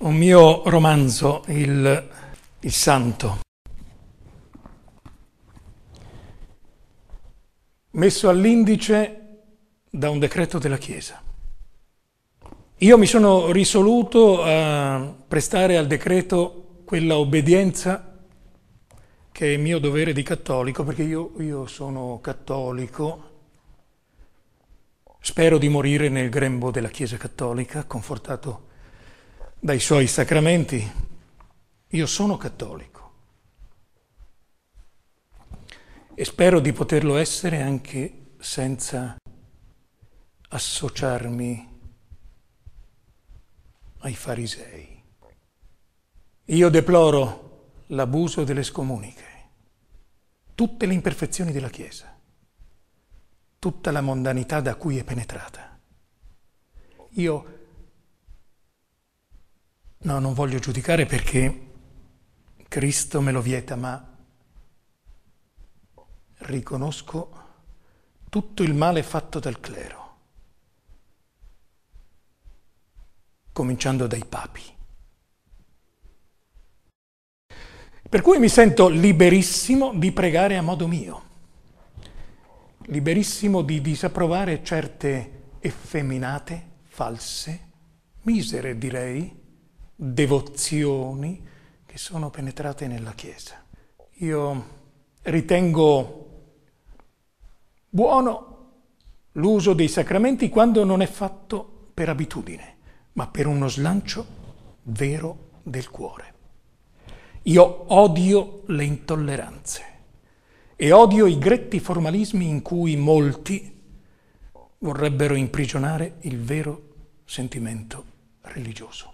un mio romanzo, il, il Santo. messo all'indice da un decreto della Chiesa. Io mi sono risoluto a prestare al decreto quella obbedienza che è il mio dovere di cattolico, perché io, io sono cattolico, spero di morire nel grembo della Chiesa cattolica, confortato dai suoi sacramenti, io sono cattolico e spero di poterlo essere anche senza associarmi ai farisei. Io deploro l'abuso delle scomuniche, tutte le imperfezioni della Chiesa, tutta la mondanità da cui è penetrata. Io No, non voglio giudicare perché Cristo me lo vieta, ma riconosco tutto il male fatto dal clero, cominciando dai papi. Per cui mi sento liberissimo di pregare a modo mio, liberissimo di disapprovare certe effeminate, false, misere direi, devozioni che sono penetrate nella Chiesa. Io ritengo buono l'uso dei sacramenti quando non è fatto per abitudine, ma per uno slancio vero del cuore. Io odio le intolleranze e odio i gretti formalismi in cui molti vorrebbero imprigionare il vero sentimento religioso.